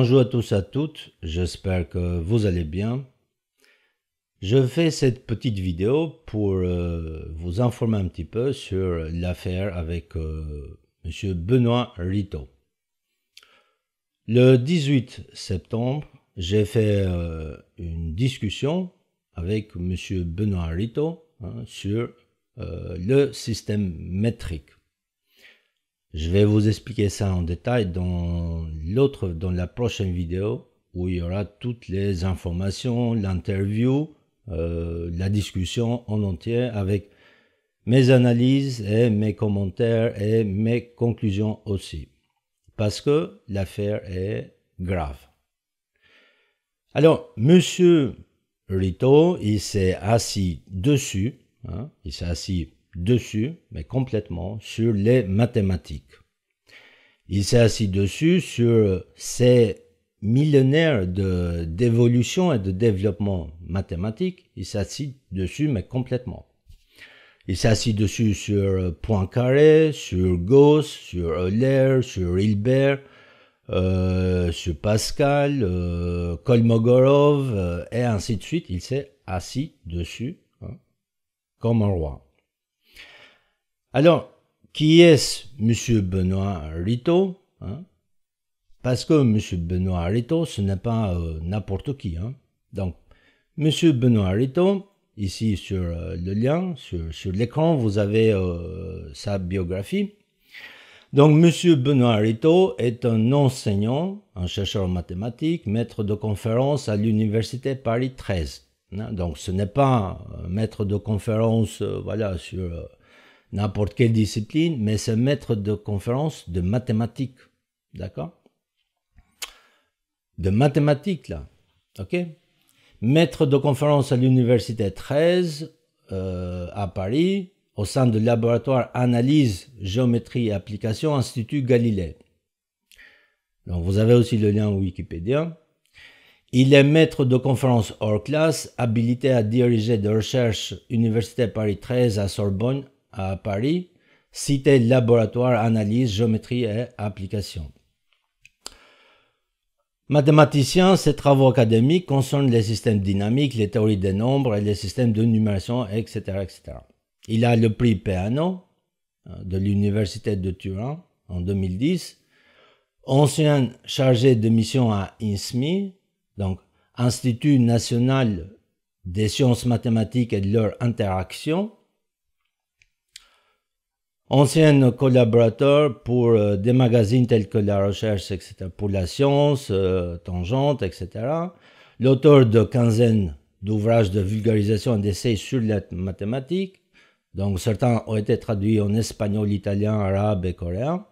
Bonjour à tous et à toutes, j'espère que vous allez bien. Je fais cette petite vidéo pour euh, vous informer un petit peu sur l'affaire avec euh, M. Benoît Rito. Le 18 septembre, j'ai fait euh, une discussion avec M. Benoît Rito hein, sur le système métrique. Je vais vous expliquer ça en détail dans l'autre, dans la prochaine vidéo où il y aura toutes les informations, l'interview, euh, la discussion en entier avec mes analyses et mes commentaires et mes conclusions aussi. Parce que l'affaire est grave. Alors, monsieur Rito, il s'est assis dessus, hein, il s'est assis dessus, mais complètement, sur les mathématiques. Il s'est assis dessus sur ces millénaires d'évolution et de développement mathématique. Il s'est assis dessus, mais complètement. Il s'est assis dessus sur Poincaré, sur Gauss, sur Euler, sur Hilbert, euh, sur Pascal, euh, Kolmogorov, euh, et ainsi de suite. Il s'est assis dessus, hein, comme un roi. Alors, qui est-ce M. Benoît Rito hein? Parce que M. Benoît Rito, ce n'est pas euh, n'importe qui. Hein. Donc, M. Benoît Rito, ici sur euh, le lien, sur, l'écran, vous avez euh, sa biographie. Donc, M. Benoît Rito est un enseignant, un chercheur en mathématiques, maître de conférence à l'Université Paris 13. Hein. Donc, ce n'est pas maître de conférence voilà, sur n'importe quelle discipline, mais c'est maître de conférence de mathématiques. D'accord De mathématiques, là. OK Maître de conférence à l'université 13 euh, à Paris, au sein du laboratoire Analyse, Géométrie et Application, Institut Galilée. Donc vous avez aussi le lien Wikipédia. Il est maître de conférence hors classe, habilité à diriger de recherche Université Paris 13 à Sorbonne à Paris, Cité Laboratoire Analyse, Géométrie et Application. Mathématicien, ses travaux académiques concernent les systèmes dynamiques, les théories des nombres et les systèmes de numération, etc. etc. Il a le prix Peano hein, de l'Université de Turin en 2010, ancien chargé de mission à INSMI, donc Institut national des sciences mathématiques et de leur interaction, ancien collaborateur pour euh, des magazines tels que La Recherche, etc., pour la science, euh, Tangente, etc. L'auteur de quinzaine d'ouvrages de vulgarisation et d'essais sur la mathématiques. Donc certains ont été traduits en espagnol, italien, arabe et coréen.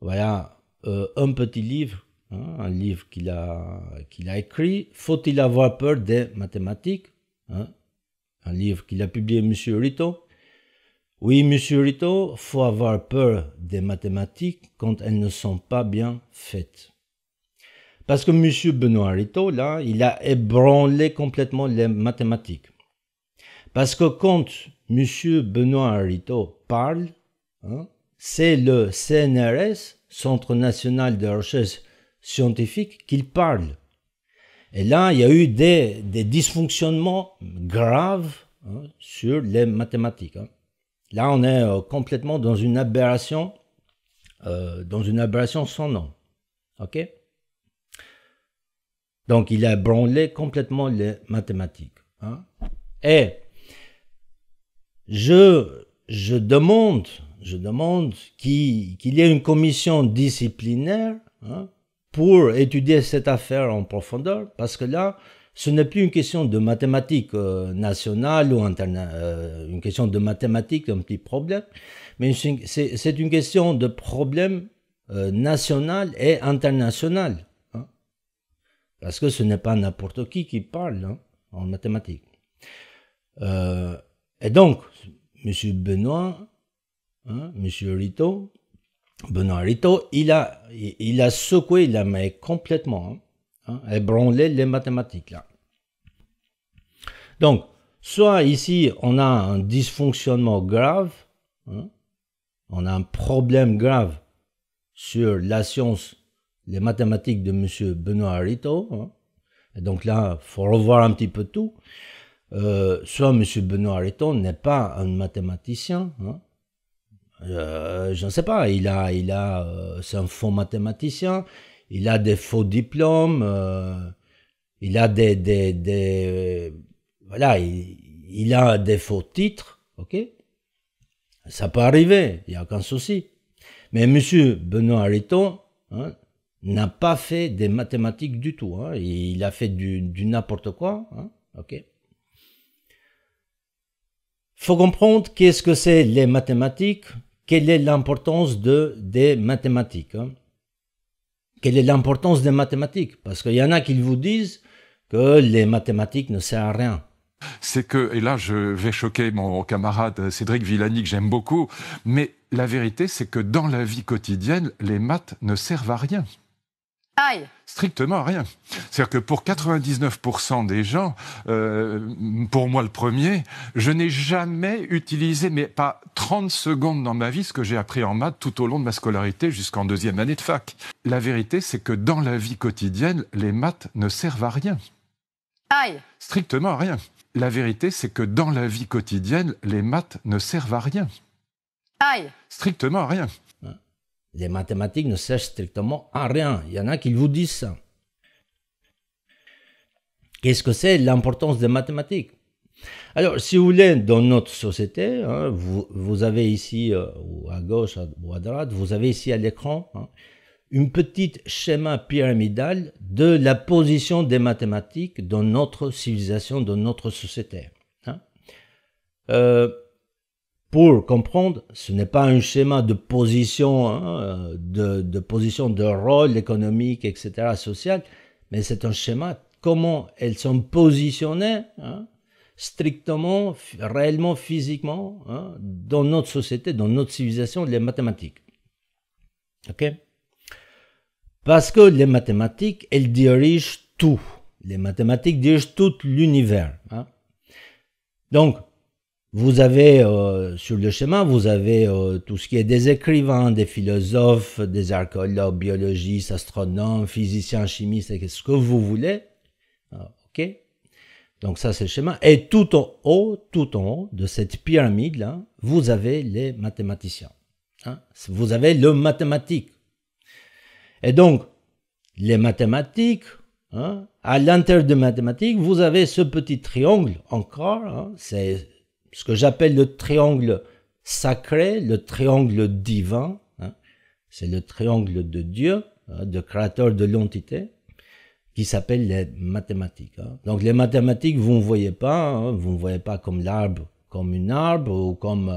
Voilà euh, un petit livre, hein, un livre qu'il a, qu'il a écrit. Faut-il avoir peur des mathématiques hein? Un livre qu'il a publié Monsieur Rito oui, monsieur Rito, faut avoir peur des mathématiques quand elles ne sont pas bien faites. Parce que monsieur Benoît Rito, là, il a ébranlé complètement les mathématiques. Parce que quand monsieur Benoît Rito parle, hein, c'est le CNRS, Centre national de recherche scientifique, qu'il parle. Et là, il y a eu des, dysfonctionnements graves hein, sur les mathématiques. Hein. Là, on est euh, complètement dans une aberration, euh, dans une aberration sans nom. OK Donc, il a branlé complètement les mathématiques. Hein. Et je, je demande, je demande qu'il y ait une commission disciplinaire hein, pour étudier cette affaire en profondeur, parce que là, ce n'est plus une question de mathématiques euh, nationales ou euh, une question de mathématiques, un petit problème, mais c'est une question de problème euh, national et international. Hein. parce que ce n'est pas n'importe qui qui parle hein, en mathématiques. Euh, et donc, M. Benoît, hein, M. Rito, Benoît Rito, il a, il, il a secoué la main complètement. Hein et hein, branler les mathématiques, là. Donc, soit ici, on a un dysfonctionnement grave, hein, on a un problème grave sur la science, les mathématiques de M. Benoît Arito. Hein, et donc là, faut revoir un petit peu tout. Euh, soit M. Benoît Arito n'est pas un mathématicien, euh, je ne sais pas, il a, il a, euh, c'est un faux mathématicien, il a des faux diplômes, euh, il a des, des, des euh, voilà, il, a des faux titres, ok Ça peut arriver, il n'y a aucun souci. Mais Monsieur Benoît Ariton hein, n'a pas fait des mathématiques du tout. Hein. il a fait du, du n'importe quoi, hein, ok faut comprendre qu'est-ce que c'est les mathématiques, quelle est l'importance de, des mathématiques. Hein quelle est l'importance des mathématiques. Parce qu'il y en a qui vous disent que les mathématiques ne servent à rien. C'est que, et là je vais choquer mon camarade Cédric Villani que j'aime beaucoup, mais la vérité c'est que dans la vie quotidienne, les maths ne servent à rien. Aïe. Strictement rien. C'est-à-dire que pour 99% des gens, euh, pour moi le premier, je n'ai jamais utilisé, mais pas 30 secondes dans ma vie, ce que j'ai appris en maths tout au long de ma scolarité jusqu'en deuxième année de fac. La vérité, c'est que dans la vie quotidienne, les maths ne servent à rien. Aïe. Strictement à rien. La vérité, c'est que dans la vie quotidienne, les maths ne servent à rien. Aïe. Strictement à rien. Les mathématiques ne servent strictement à rien. Il y en a qui vous disent ça. Qu'est-ce que c'est l'importance des mathématiques Alors, si vous voulez, dans notre société, hein, vous, avez ici, euh, ou à gauche ou à droite, vous avez ici à l'écran un hein, une petite schéma pyramidal de la position des mathématiques dans notre civilisation, dans notre société. Hein. Euh, pour comprendre, ce n'est pas un schéma de position, hein, de, position de rôle économique, etc., social, mais c'est un schéma comment elles sont positionnées hein, strictement, réellement, physiquement, hein, dans notre société, dans notre civilisation, les mathématiques. Ok Parce que les mathématiques, elles dirigent tout. Les mathématiques dirigent tout l'univers. Donc, vous avez, euh, sur le schéma, vous avez euh, tout ce qui est des écrivains, des philosophes, des archéologues, biologistes, astronomes, physiciens, chimistes, ce que vous voulez. Ah, ok Donc ça, c'est le schéma. Et tout en haut, tout en haut de cette pyramide-là, vous avez les mathématiciens. Hein. vous avez le mathématique. Et donc, les mathématiques, hein, à l'intérieur des mathématiques, vous avez ce petit triangle encore, hein, c'est ce que j'appelle le triangle sacré, le triangle divin, hein, c'est le triangle de Dieu, hein, de créateur de l'entité, qui s'appelle les mathématiques. Hein. Donc les mathématiques, vous ne voyez pas, vous ne voyez pas comme l'arbre, comme une arbre ou comme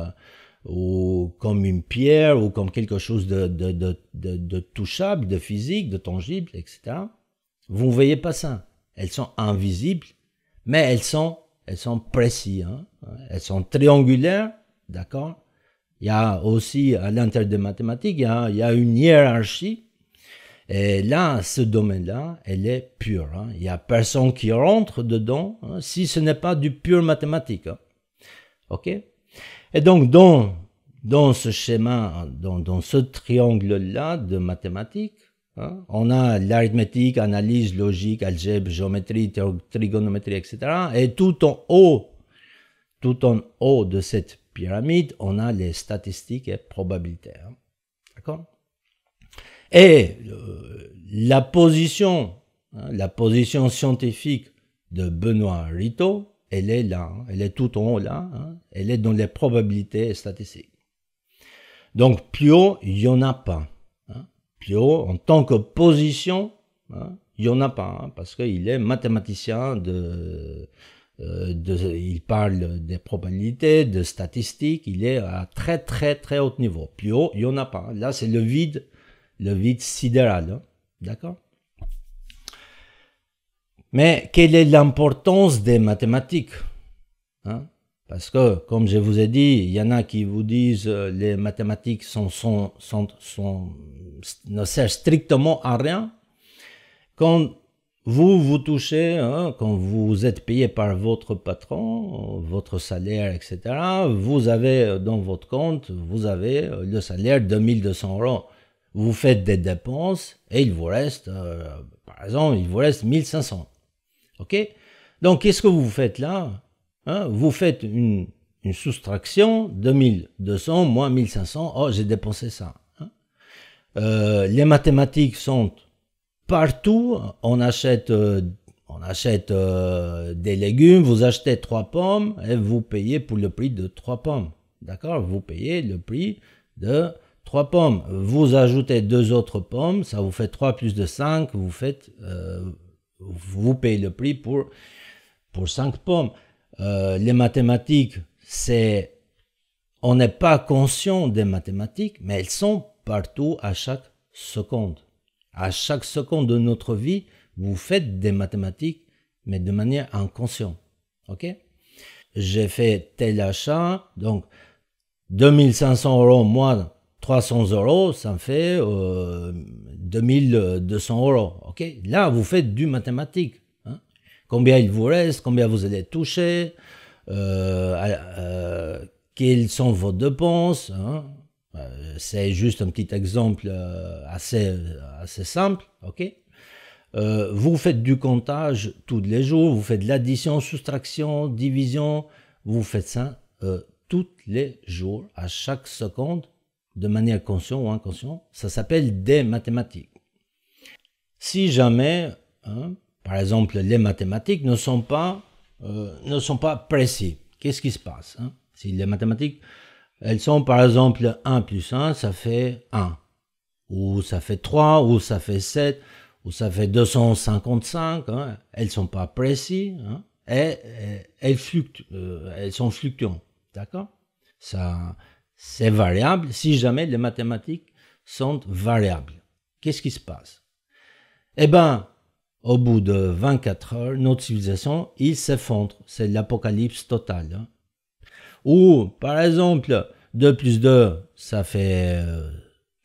euh, comme une pierre ou comme quelque chose de, de touchable, de physique, de tangible, etc. Vous ne voyez pas ça. Elles sont invisibles, mais elles sont elles sont précises, hein. elles sont triangulaires, d'accord Il y a aussi, à l'intérieur des mathématiques, il y, a, il y a, une hiérarchie. Et là, ce domaine-là, elle est pure. Hein. Il n'y a personne qui rentre dedans hein, si ce n'est pas du pur mathématique. OK Et donc, dans, dans ce schéma, dans, dans ce triangle-là de mathématiques, Hein? On a l'arithmétique, analyse, logique, algèbre, géométrie, trigonométrie, etc. Et tout en haut, tout en haut de cette pyramide, on a les statistiques et probabilités. Hein. D'accord Et euh, la position, hein, la position scientifique de Benoît Rito, elle est là, elle est tout en haut là, elle est dans les probabilités et statistiques. Donc plus haut, il n'y en a pas. Pio, en tant que position, hein, il n'y en a pas, hein, parce qu'il est mathématicien, euh, de, il parle des probabilités, de statistiques, il est à très très très haut niveau. Pio, il n'y en a pas. Hein. Là, c'est le vide, le vide sidéral. D'accord Mais quelle est l'importance des mathématiques parce que, comme je vous ai dit, il y en a qui vous disent que euh, les mathématiques ne servent strictement à rien. Quand vous vous touchez, hein, quand vous êtes payé par votre patron, votre salaire, etc., vous avez euh, dans votre compte, vous avez euh, le salaire de 1200 euros. Vous faites des dépenses et il vous reste, par exemple, il vous reste 1500. OK Donc, qu'est-ce que vous faites là Hein, vous faites une, soustraction, 2200 moins 1500, oh j'ai dépensé ça. Hein. Euh, les mathématiques sont partout, on achète, euh, euh, des légumes, vous achetez trois pommes et vous payez pour le prix de trois pommes. D'accord Vous payez le prix de 3 pommes. Vous ajoutez deux autres pommes, ça vous fait 3 plus de 5, vous faites, vous payez le prix pour 5 pommes. Euh, les mathématiques, c'est on n'est pas conscient des mathématiques, mais elles sont partout à chaque seconde. À chaque seconde de notre vie, vous faites des mathématiques, mais de manière inconsciente. Ok J'ai fait tel achat, donc 2500 euros moins 300 euros, ça me fait 2200 euh, euros. Ok Là, vous faites du mathématique combien il vous reste, combien vous allez toucher, euh, euh, quelles sont vos dépenses. Hein. Euh, c'est juste un petit exemple euh, assez, assez simple, ok vous faites du comptage tous les jours, vous faites l'addition, soustraction, division, vous faites ça tous les jours, à chaque seconde, de manière consciente ou inconsciente. Ça s'appelle des mathématiques. Si jamais hein, par exemple les mathématiques, ne sont pas, euh, ne sont pas précis. Qu'est-ce qui se passe hein? Si les mathématiques, elles sont par exemple 1 plus 1, ça fait 1, ou ça fait 3, ou ça fait 7, ou ça fait 255, hein? elles ne sont pas précises, hein? et, elles, euh, elles sont fluctuantes. D'accord ça, c'est variable si jamais les mathématiques sont variables. Qu'est-ce qui se passe Eh bien, au bout de 24 heures, notre civilisation, il s'effondre. C'est l'apocalypse totale. Hein. Ou, par exemple, 2 plus 2, ça fait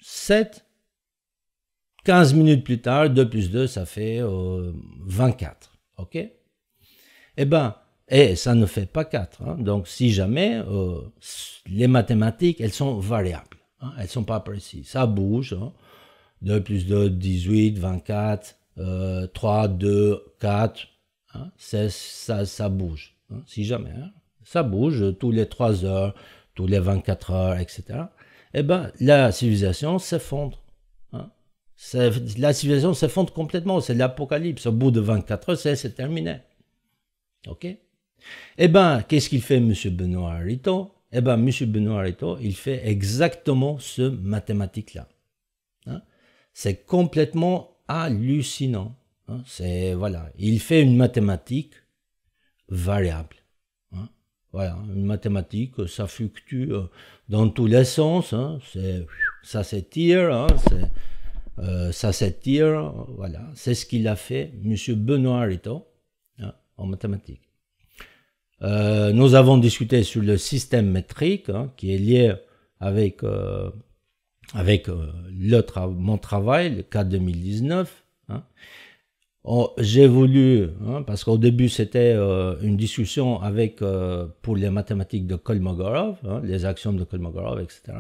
7. Euh, 15 minutes plus tard, 2 plus 2, ça fait 24. Euh, OK Eh bien, et eh, ça ne fait pas 4. Hein. Donc, si jamais, euh, les mathématiques, elles sont variables. Hein. Elles ne sont pas précises. Ça bouge. 2 plus 2, 18, 24, 3, 2, 4, ça, ça bouge, hein, si jamais. Hein. ça bouge tous les 3 heures, tous les 24 heures, etc. Eh bien, la civilisation s'effondre. Hein. La civilisation s'effondre complètement, c'est l'apocalypse. Au bout de 24 heures, c'est terminé. OK Eh bien, qu'est-ce qu'il fait, M. Benoît arito Eh bien, M. Benoît arito il fait exactement ce mathématique-là. C'est complètement hallucinant. Hein. c'est voilà, il fait une mathématique variable. Hein. voilà, une mathématique, ça fluctue euh, dans tous les sens. Hein. ça s'étire, euh, ça s'étire. Voilà, c'est ce qu'il a fait, Monsieur Benoît Arito, en mathématiques. Euh, nous avons discuté sur le système métrique qui est lié avec avec euh, mon travail, le cas 2019. Hein. J'ai voulu, hein, parce qu'au début c'était euh, une discussion avec, euh, pour les mathématiques de Kolmogorov, hein, les axiomes de Kolmogorov, etc.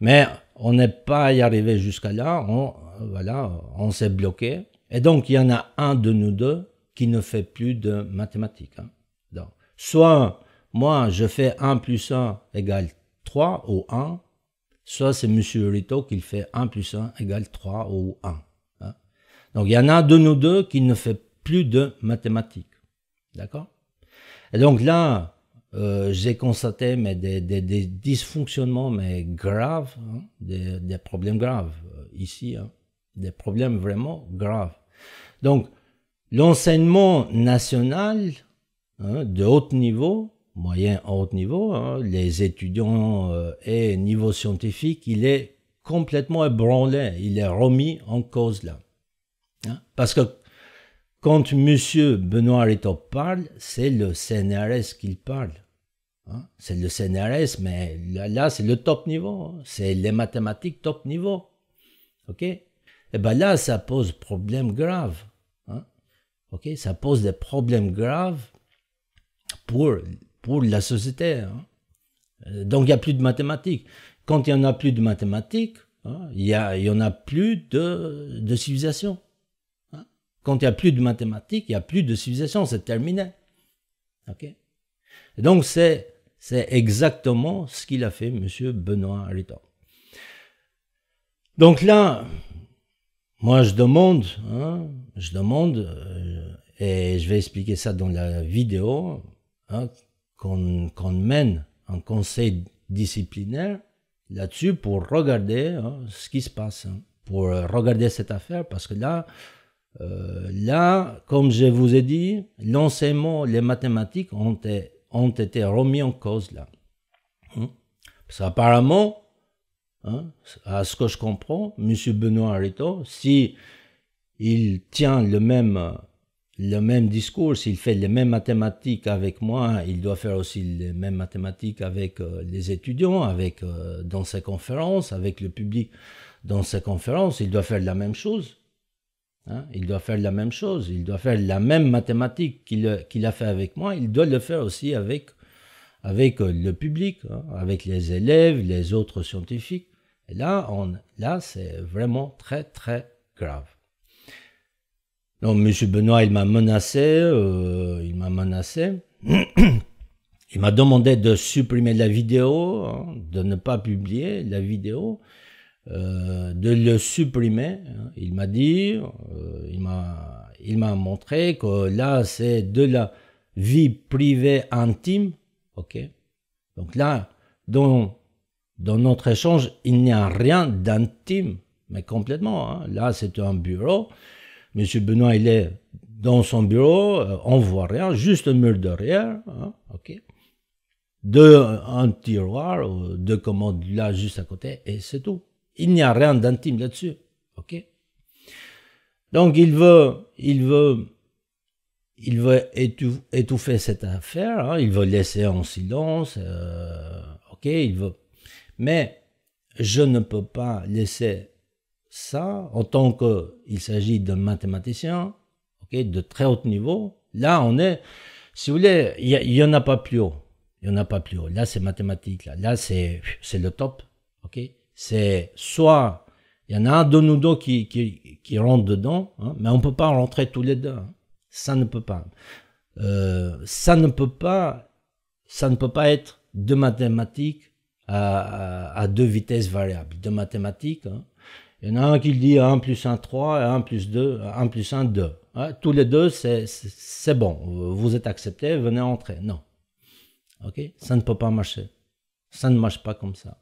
Mais on n'est pas y arrivé jusqu'à là, on, voilà, on s'est bloqué. Et donc il y en a un de nous deux qui ne fait plus de mathématiques. Donc, soit moi je fais 1 plus 1 égale 3 ou 1, soit c'est M. Rito qui fait 1 plus 1 égale 3 ou 1. Donc il y en a de nous deux qui ne fait plus de mathématiques. D'accord Et donc là, euh, j'ai constaté mais des, dysfonctionnements mais graves, hein, des, problèmes graves euh, ici, hein. des problèmes vraiment graves. Donc l'enseignement national hein, de haut niveau moyen haut niveau, hein. les étudiants euh, et niveau scientifique, il est complètement ébranlé, il est remis en cause là. Hein. Parce que quand M. Benoît Rito parle, c'est le CNRS qu'il parle. Hein. C'est le CNRS, mais là, c'est le top niveau, c'est les mathématiques top niveau. Ok Et eh ben là, ça pose problème grave. Ok Ça pose des problèmes graves pour pour la société. Hein. Euh, donc il n'y a plus de mathématiques. Quand il n'y en a plus de mathématiques, hein, il n'y en a plus de, civilisation. Hein. Quand il n'y a plus de mathématiques, il n'y a plus de civilisation, c'est terminé. Ok. Donc c'est exactement ce qu'il a fait monsieur Benoît Ritter Donc là, moi je demande, je demande, euh, et je vais expliquer ça dans la vidéo, qu'on mène un conseil disciplinaire là-dessus pour regarder hein, ce qui se passe, hein. pour euh, regarder cette affaire, parce que là, euh, là, comme je vous ai dit, l'enseignement, les mathématiques ont, été, ont été remis en cause là. Hein. Parce qu'apparemment, à ce que je comprends, M. Benoît Arito, si il tient le même euh, le même discours, s'il fait les mêmes mathématiques avec moi, il doit faire aussi les mêmes mathématiques avec euh, les étudiants, avec euh, dans ses conférences, avec le public dans ses conférences, il doit faire la même chose. Hein. Il doit faire la même chose, il doit faire la même mathématique qu'il a fait avec moi, il doit le faire aussi avec, avec euh, le public, hein, avec les élèves, les autres scientifiques. Et là, on, là c'est vraiment très très grave. Non, Monsieur Benoît, il m'a menacé, euh, il m'a menacé. il m'a demandé de supprimer la vidéo, hein, de ne pas publier la vidéo, euh, de le supprimer. Hein. Il m'a dit, euh, il m'a, montré que là, c'est de la vie privée intime, ok. Donc là, dans, notre échange, il n'y a rien d'intime, mais complètement. Hein. Là, c'est un bureau. M. Benoît, il est dans son bureau, euh, on voit rien, juste un mur derrière, hein, ok. un tiroir, euh, deux commandes là juste à côté, et c'est tout. Il n'y a rien d'intime là-dessus, ok. Donc il veut, il veut, il veut étouffer cette affaire, hein, il veut laisser en silence, euh, ok, il veut. Mais je ne peux pas laisser ça, en tant qu'il s'agit d'un mathématicien de très haut niveau, là on est, si vous voulez, il n'y en a pas plus haut. Il n'y en a pas plus haut. Là c'est mathématique, là, là c'est le top. c'est soit il y en a un de nous deux qui, qui, rentre dedans, hein, mais on ne peut pas rentrer tous les deux. Hein. Ça ne peut pas. Euh, ça ne peut pas. Ça ne peut pas être de mathématiques à, à, deux vitesses variables. De mathématiques, hein, il y en a un qui dit 1 plus 1, 3, 1 plus 2, 1 plus 1, 2. Tous les deux, c'est bon, vous êtes accepté, venez entrer. Non. OK Ça ne peut pas marcher. Ça ne marche pas comme ça.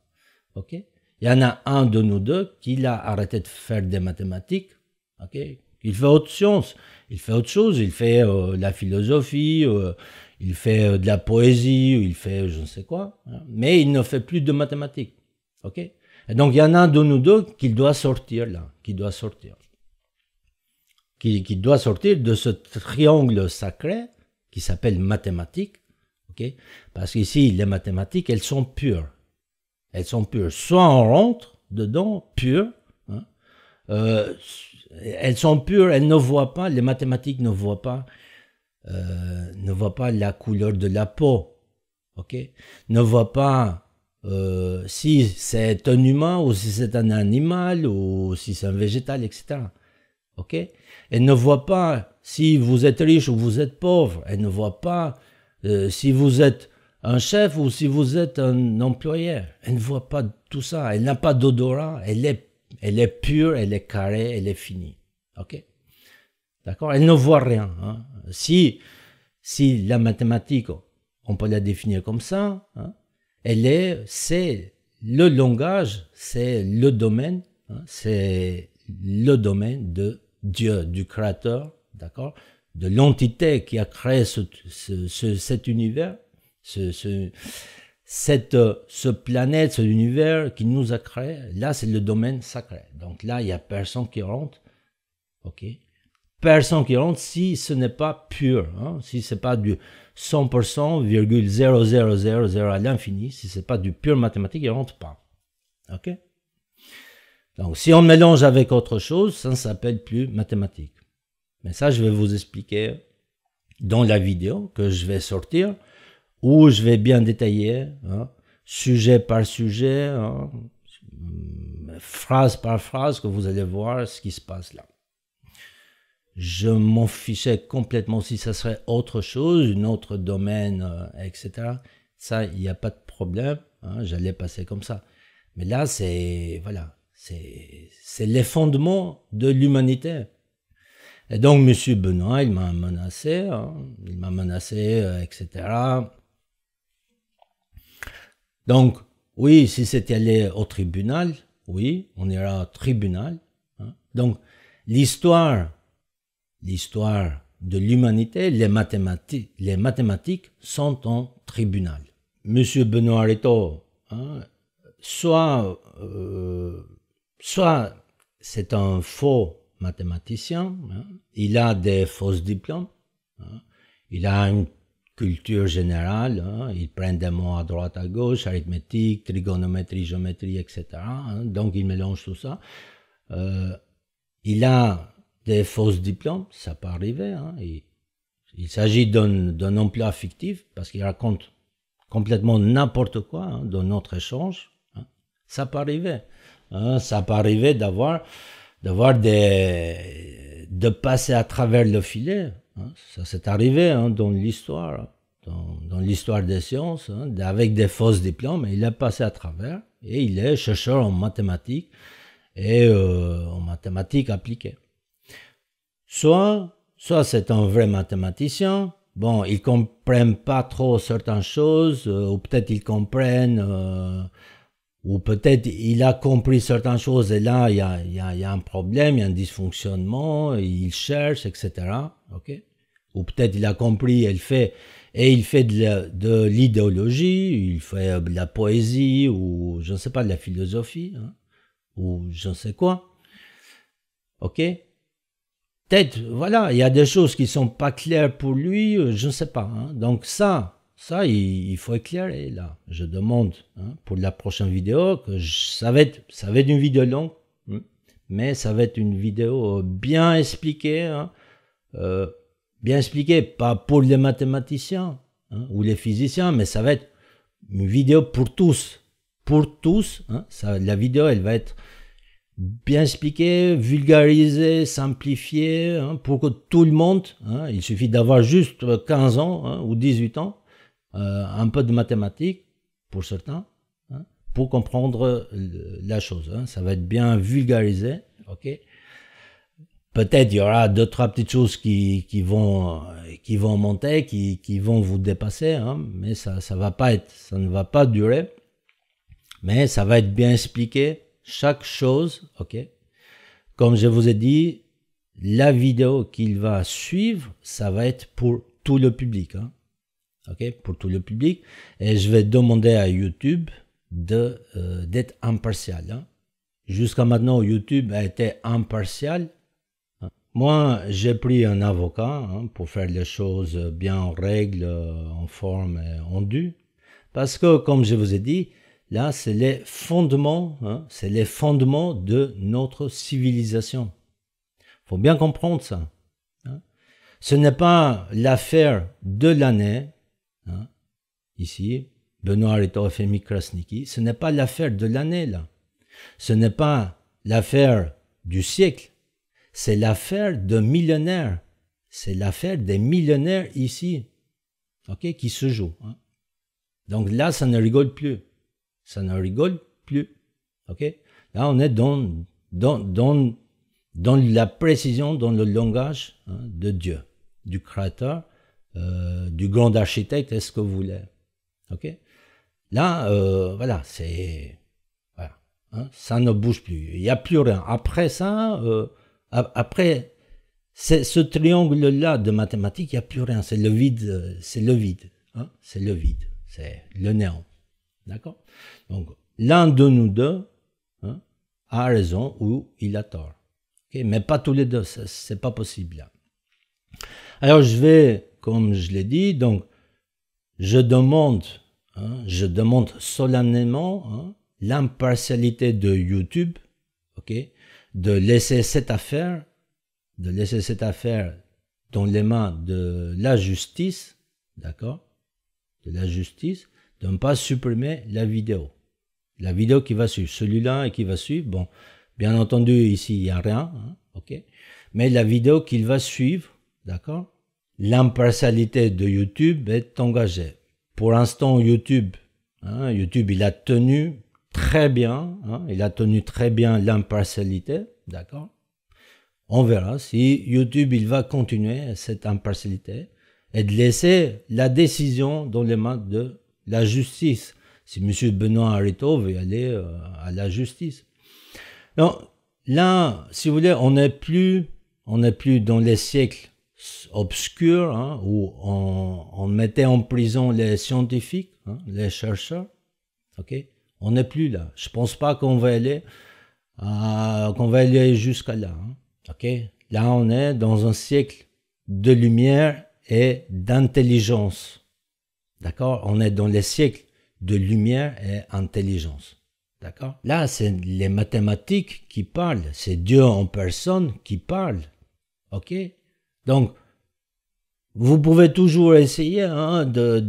OK Il y en a un de nous deux qui a arrêté de faire des mathématiques. OK Il fait autre science. Il fait autre chose. Il fait euh, la philosophie, euh, il fait euh, de la poésie, il fait je ne sais quoi. Hein? Mais il ne fait plus de mathématiques. OK donc il y en a un de nous deux qui doit sortir là, qui doit sortir. Qui, doit sortir de ce triangle sacré qui s'appelle mathématiques. ok Parce qu'ici, les mathématiques, elles sont pures. Elles sont pures. Soit on rentre dedans, pure. Hein, euh, elles sont pures, elles ne voient pas, les mathématiques ne voient pas, euh, ne voient pas la couleur de la peau. ok ne voient pas euh, si c'est un humain ou si c'est un animal ou si c'est un végétal, etc. Ok Elle ne voit pas si vous êtes riche ou vous êtes pauvre. Elle ne voit pas euh, si vous êtes un chef ou si vous êtes un employeur. Elle ne voit pas tout ça. Elle n'a pas d'odorat. Elle est, elle est pure, elle est carrée, elle est finie. Ok D'accord Elle ne voit rien. Hein? Si, si la mathématique, on peut la définir comme ça, hein? elle est, c'est le langage, c'est le domaine, hein, c'est le domaine de Dieu, du Créateur, d'accord, de l'entité qui a créé ce, ce, cet univers, ce, cette, ce planète, cet univers qui nous a créé. Là, c'est le domaine sacré. Donc là, il y a personne qui rentre, ok personne qui rentre si ce n'est pas pur, hein. si ce n'est pas du 100%, 0000 à l'infini, si ce n'est pas du pur mathématique, il rentre pas. OK Donc si on mélange avec autre chose, ça ne s'appelle plus mathématique. Mais ça, je vais vous expliquer dans la vidéo que je vais sortir, où je vais bien détailler, hein, sujet par sujet, hein, phrase par phrase, que vous allez voir ce qui se passe là je m'en fichais complètement si ça serait autre chose, un autre domaine, euh, etc. Ça, il n'y a pas de problème, hein, j'allais passer comme ça. Mais là, c'est voilà, c'est les fondements de l'humanité. Et donc, Monsieur Benoît, il m'a menacé, hein, il m'a menacé, euh, etc. Donc, oui, si c'était allé au tribunal, oui, on ira au tribunal. Hein. Donc, l'histoire l'histoire de l'humanité, les mathématiques, les mathématiques sont en tribunal. Monsieur Benoît Reto, hein, soit, euh, soit c'est un faux mathématicien, hein, il a des fausses diplômes, hein, il a une culture générale, il prend des mots à droite, à gauche, arithmétique, trigonométrie, géométrie, etc. donc il mélange tout ça. Euh, il a des fausses diplômes, ça peut arriver. Hein, il s'agit d'un emploi fictif parce qu'il raconte complètement n'importe quoi hein, dans notre échange. Hein. Ça peut arriver. Hein, ça peut arriver d'avoir d'avoir des de passer à travers le filet. Ça s'est arrivé dans l'histoire, dans, l'histoire des sciences, avec des fausses diplômes. il est passé à travers et il est chercheur en mathématiques et euh, en mathématiques appliquées. Soit, soit c'est un vrai mathématicien, bon, il comprend pas trop certaines choses, euh, ou peut-être il comprend, euh, ou peut-être il a compris certaines choses et là, il y a, un problème, il y a un dysfonctionnement, il cherche, etc. Ou peut-être il a compris, il fait, et il fait de l'idéologie, il fait euh, de la poésie, ou je ne sais pas, de la philosophie, hein, ou je ne sais quoi. OK peut voilà, il y a des choses qui sont pas claires pour lui, euh, je ne sais pas. Hein. Donc ça, ça, il, faut éclairer là. Je demande hein, pour la prochaine vidéo que ça, va être, ça va être une vidéo longue, hein, mais ça va être une vidéo euh, bien expliquée, euh, bien expliquée, pas pour les mathématiciens ou les physiciens, mais ça va être une vidéo pour tous, pour tous. la vidéo, elle va être bien expliqué, vulgarisé, simplifié, hein, pour que tout le monde, hein, il suffit d'avoir juste 15 ans hein, ou 18 ans, euh, un peu de mathématiques, pour certains, pour comprendre la chose. Ça va être bien vulgarisé, ok Peut-être il y aura d'autres trois petites choses qui, vont, qui vont monter, qui, qui vont vous dépasser, mais ça, ça va pas être, ça ne va pas durer. Mais ça va être bien expliqué, chaque chose, ok Comme je vous ai dit, la vidéo qu'il va suivre, ça va être pour tout le public. Hein? Pour tout le public. Et je vais demander à YouTube euh, d'être impartial. Hein. Jusqu'à maintenant, YouTube a été impartial. Moi, j'ai pris un avocat hein, pour faire les choses bien en règle, en forme et en dû. Parce que, comme je vous ai dit, Là, c'est les fondements, hein, c'est les fondements de notre civilisation. Faut bien comprendre ça. Hein. Ce n'est pas l'affaire de l'année, hein. ici, Benoît et Mikrasniki. Krasniki, ce n'est pas l'affaire de l'année, là. Ce n'est pas l'affaire du siècle, c'est l'affaire de millionnaires. C'est l'affaire des millionnaires ici, ok, qui se joue. Donc là, ça ne rigole plus ça ne rigole plus. OK Là, on est dans, dans, dans, dans la précision, dans le langage hein, de Dieu, du Créateur, euh, du grand architecte, est-ce que vous voulez. OK Là, euh, voilà, c'est. Voilà, hein, ça ne bouge plus. Il n'y a plus rien. Après ça, euh, après ce triangle-là de mathématiques, il n'y a plus rien. C'est le vide. C'est le vide. Hein, c'est le vide. C'est le néant. D'accord Donc, l'un de nous deux hein, a raison ou il a tort. Mais pas tous les deux, ce n'est pas possible. Alors, je vais, comme je l'ai dit, donc, je demande, hein, je demande solennellement hein, l'impartialité de YouTube, de laisser cette affaire, de laisser cette affaire dans les mains de la justice, d'accord, de la justice, de ne pas supprimer la vidéo. La vidéo qui va suivre, celui-là et qui va suivre, bon, bien entendu, ici, il n'y a rien, hein, ok Mais la vidéo qu'il va suivre, d'accord L'impartialité de YouTube est engagée. Pour l'instant, YouTube, hein, YouTube, il a tenu très bien, hein, il a tenu très bien l'impartialité, d'accord On verra si YouTube, il va continuer cette impartialité et de laisser la décision dans les mains de la justice. Si M. Benoît Arito veut aller euh, à la justice. Donc là, si vous voulez, on n'est plus, plus dans les siècles obscurs hein, où on, mettait en prison les scientifiques, hein, les chercheurs. Ok, on n'est plus là. Je ne pense pas qu'on va aller, euh, qu'on va aller jusqu'à là. Hein, ok, là on est dans un siècle de lumière et d'intelligence. D'accord On est dans les siècles de lumière et intelligence. D'accord Là, c'est les mathématiques qui parlent, c'est Dieu en personne qui parle. OK Donc, vous pouvez toujours essayer hein, de,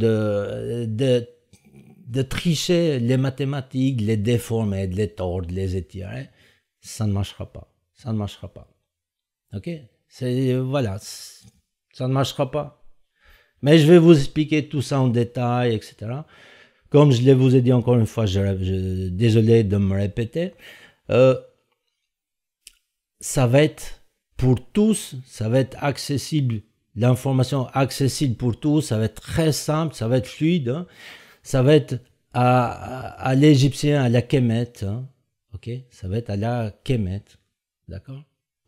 de, tricher les mathématiques, les déformer, les tordre, les étirer. Ça ne marchera pas. Ça ne marchera pas. OK Voilà. Ça ne marchera pas. Mais je vais vous expliquer tout ça en détail, etc. Comme je vous ai dit encore une fois, je, désolé de me répéter, euh, ça va être pour tous, ça va être accessible, l'information accessible pour tous, ça va être très simple, ça va être fluide, hein. ça va être à, l'égyptien, à la Kemet, hein. ok, ça va être à la Kemet, d'accord.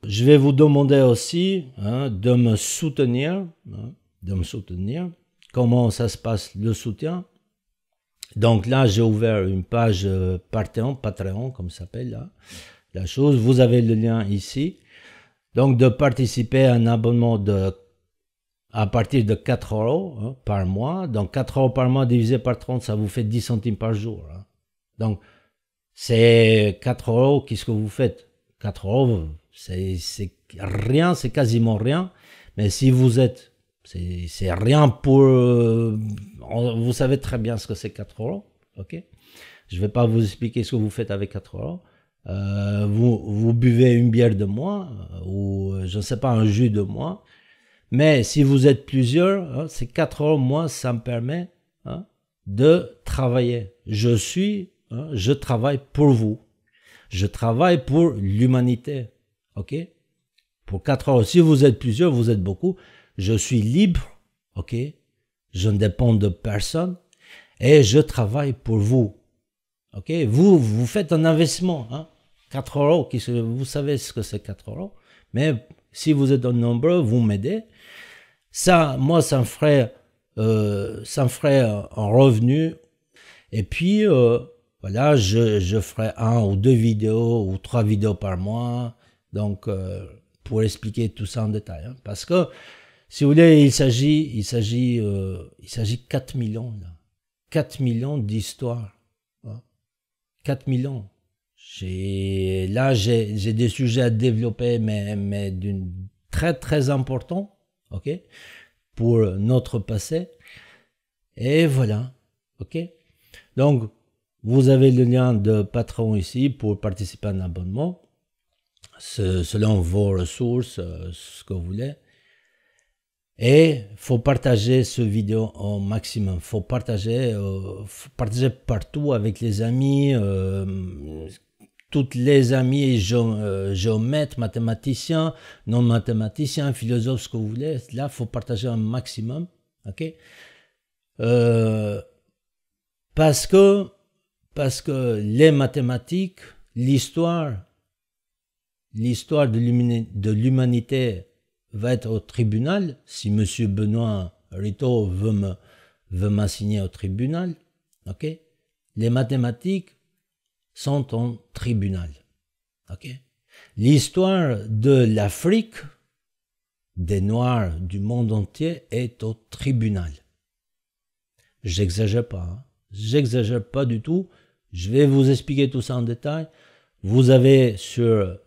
Je vais vous demander aussi hein, de me soutenir de me soutenir. Comment ça se passe le soutien Donc là, j'ai ouvert une page euh, Patreon, comme ça s'appelle là, la chose. Vous avez le lien ici. Donc de participer à un abonnement de à partir de 4 euros hein, par mois. Donc 4 euros par mois divisé par 30, ça vous fait 10 centimes par jour. Hein. Donc c'est 4 euros, qu'est-ce que vous faites 4 euros, c'est rien, c'est quasiment rien. Mais si vous êtes c'est rien pour. Euh, vous savez très bien ce que c'est 4 euros. Ok. Je vais pas vous expliquer ce que vous faites avec 4 euros. Euh, vous, vous, buvez une bière de moi euh, ou je ne sais pas un jus de moi. Mais si vous êtes plusieurs, hein, ces 4 euros, moi, ça me permet hein, de travailler. Je suis, hein, je travaille pour vous. Je travaille pour l'humanité. OK Pour 4 euros. Si vous êtes plusieurs, vous êtes beaucoup je suis libre, ok Je ne dépends de personne et je travaille pour vous. Ok Vous, vous faites un investissement, hein 4 euros, vous savez ce que c'est 4 euros, mais si vous êtes nombreux, vous m'aidez. Ça, moi, ça me ferait, euh, ça un revenu. Et puis, euh, voilà, je, ferai un ou deux vidéos ou trois vidéos par mois. Donc, euh, pour expliquer tout ça en détail. Hein. parce que si vous voulez, il s'agit, il s'agit, euh, il s'agit 4 millions, là. 4 millions d'histoires. 4000 hein. 4 J'ai, là, j'ai, des sujets à développer, mais, mais d'une très, très important, ok, pour notre passé. Et voilà, ok. Donc, vous avez le lien de patron ici pour participer à un abonnement, selon vos ressources, euh, ce que vous voulez. Et faut partager ce vidéo au maximum. Faut partager, euh, faut partager partout avec les amis, euh, toutes les amis, euh, géomètres, mathématiciens, non mathématiciens, philosophes, ce que vous voulez. Là, faut partager un maximum, ok Parce que parce que les mathématiques, l'histoire, l'histoire de l'humanité va être au tribunal, si M. Benoît Rito veut m'assigner veut au tribunal, ok les mathématiques sont en tribunal. ok L'histoire de l'Afrique, des Noirs du monde entier, est au tribunal. J'exagère pas, hein. j'exagère pas du tout. Je vais vous expliquer tout ça en détail. Vous avez sur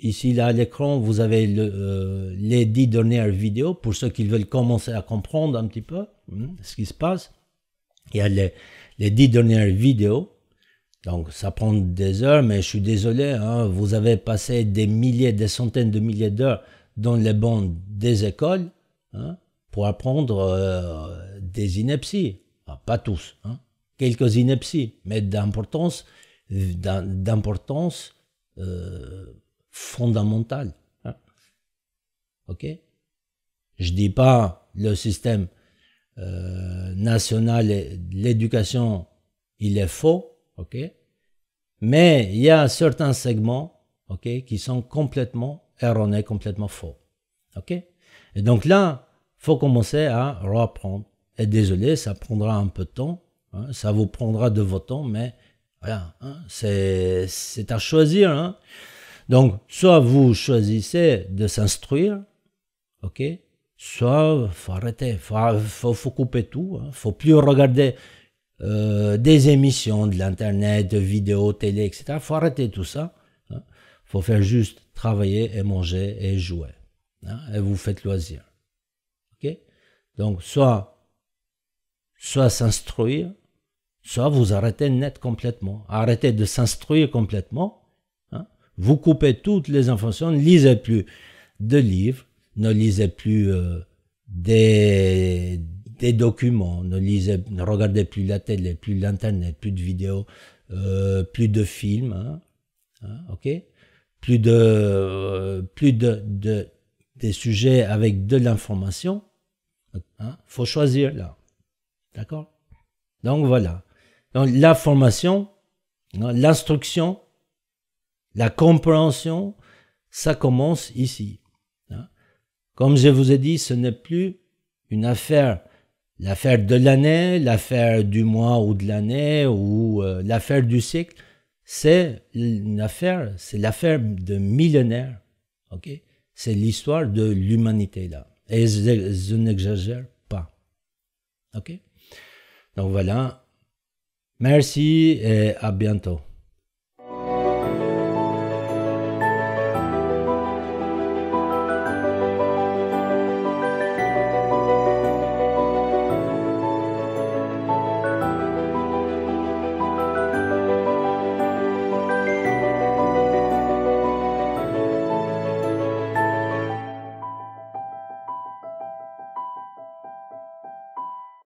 Ici, là, à l'écran, vous avez le, euh, les dix dernières vidéos pour ceux qui veulent commencer à comprendre un petit peu hmm, ce qui se passe. Il y a les, dix dernières vidéos. Donc, ça prend des heures, mais je suis désolé, hein, vous avez passé des milliers, des centaines de milliers d'heures dans les bancs des écoles hein, pour apprendre euh, des inepties. Ah, pas tous, hein. quelques inepties, mais d'importance, euh, d'importance euh, fondamental, hein. ok Je dis pas le système euh, national et l'éducation, il est faux, ok Mais il y a certains segments, ok, qui sont complètement erronés, complètement faux, ok Et donc là, faut commencer à reprendre. Et désolé, ça prendra un peu de temps, hein. ça vous prendra de vos temps, mais voilà, hein, c'est à choisir. Donc, soit vous choisissez de s'instruire, ok Soit faut arrêter, faut, faut, couper tout, ne hein. faut plus regarder euh, des émissions de l'internet, de vidéos, télé, etc. Faut arrêter tout ça. il hein. Faut faire juste travailler et manger et jouer. Hein, et vous faites loisir. Ok Donc, soit, soit s'instruire, soit vous arrêtez net complètement. Arrêtez de s'instruire complètement vous coupez toutes les informations, ne lisez plus de livres, ne lisez plus euh, des, des, documents, ne, lisez, ne regardez plus la télé, plus l'Internet, plus de vidéos, euh, plus de films, hein, hein ok plus de, euh, plus de, de, des sujets avec de l'information. hein, faut choisir là. D'accord Donc voilà. Donc la formation, hein, l'instruction, la compréhension, ça commence ici. Hein. Comme je vous ai dit, ce n'est plus une affaire, l'affaire de l'année, l'affaire du mois ou de l'année ou euh, l'affaire du siècle. C'est une affaire, c'est l'affaire de millénaires. ok c'est l'histoire de l'humanité là. Et je, n'exagère pas. Ok Donc voilà. Merci et à bientôt.